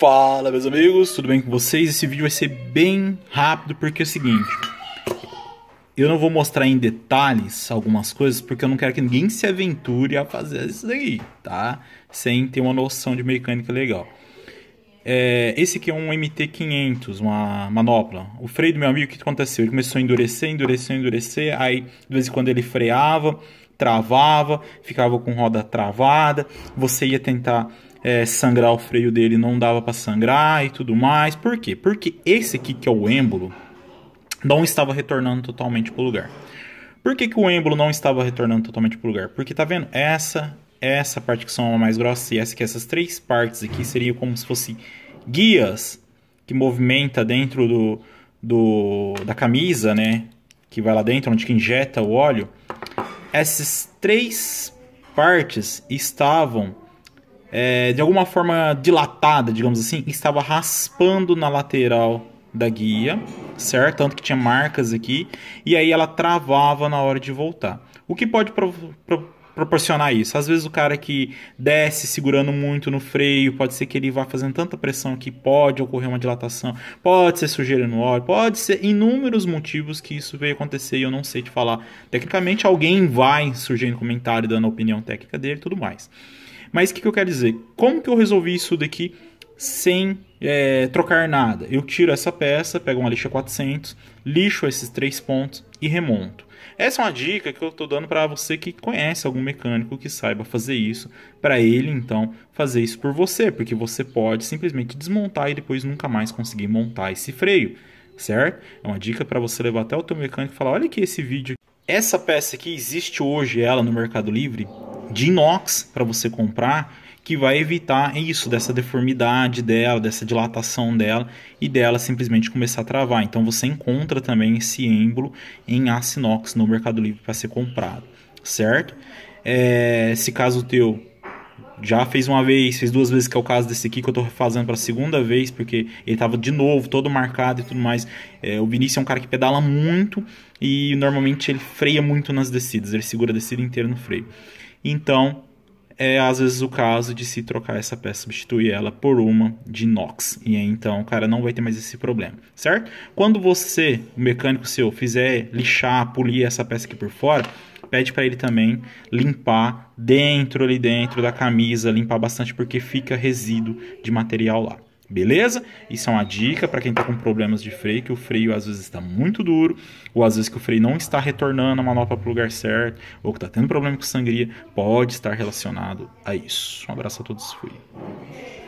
Fala meus amigos, tudo bem com vocês? Esse vídeo vai ser bem rápido porque é o seguinte Eu não vou mostrar em detalhes algumas coisas porque eu não quero que ninguém se aventure a fazer isso daí, tá? Sem ter uma noção de mecânica legal é, Esse aqui é um MT-500, uma manopla O freio do meu amigo, o que aconteceu? Ele começou a endurecer, endurecer, endurecer Aí de vez em quando ele freava travava, ficava com roda travada, você ia tentar é, sangrar o freio dele, não dava para sangrar e tudo mais. Por quê? Porque esse aqui, que é o êmbolo, não estava retornando totalmente para o lugar. Por que, que o êmbolo não estava retornando totalmente para o lugar? Porque tá vendo? Essa, essa parte que são a mais grossa e essa que essas três partes aqui seriam como se fossem guias que movimenta dentro do, do da camisa, né? Que vai lá dentro, onde que injeta o óleo essas três partes estavam é, de alguma forma dilatada, digamos assim, estava raspando na lateral da guia, certo? Tanto que tinha marcas aqui, e aí ela travava na hora de voltar. O que pode prov- prov- proporcionar isso. Às vezes o cara que desce segurando muito no freio, pode ser que ele vá fazendo tanta pressão que pode ocorrer uma dilatação, pode ser sujeira no óleo, pode ser inúmeros motivos que isso veio acontecer e eu não sei te falar. Tecnicamente alguém vai surgindo comentário, dando a opinião técnica dele e tudo mais. Mas o que, que eu quero dizer? Como que eu resolvi isso daqui sem é, trocar nada. Eu tiro essa peça, pego uma lixa 400, lixo esses três pontos e remonto. Essa é uma dica que eu estou dando para você que conhece algum mecânico que saiba fazer isso, para ele então fazer isso por você, porque você pode simplesmente desmontar e depois nunca mais conseguir montar esse freio, certo? É uma dica para você levar até o teu mecânico e falar: olha que esse vídeo, essa peça aqui existe hoje ela no Mercado Livre de inox para você comprar que vai evitar isso, dessa deformidade dela, dessa dilatação dela e dela simplesmente começar a travar. Então você encontra também esse êmbolo em aço inox no Mercado Livre para ser comprado, certo? É, se caso teu já fez uma vez, fez duas vezes, que é o caso desse aqui que eu estou fazendo para a segunda vez, porque ele tava de novo, todo marcado e tudo mais. É, o Vinícius é um cara que pedala muito e normalmente ele freia muito nas descidas, ele segura a descida inteira no freio. Então, é às vezes o caso de se trocar essa peça, substituir ela por uma de inox. E aí, então o cara não vai ter mais esse problema, certo? Quando você, o mecânico seu, fizer lixar, polir essa peça aqui por fora, pede para ele também limpar dentro ali dentro da camisa, limpar bastante porque fica resíduo de material lá. Beleza? Isso é uma dica para quem está com problemas de freio, que o freio às vezes está muito duro, ou às vezes que o freio não está retornando a manopla para o lugar certo, ou que está tendo problema com sangria, pode estar relacionado a isso. Um abraço a todos, fui.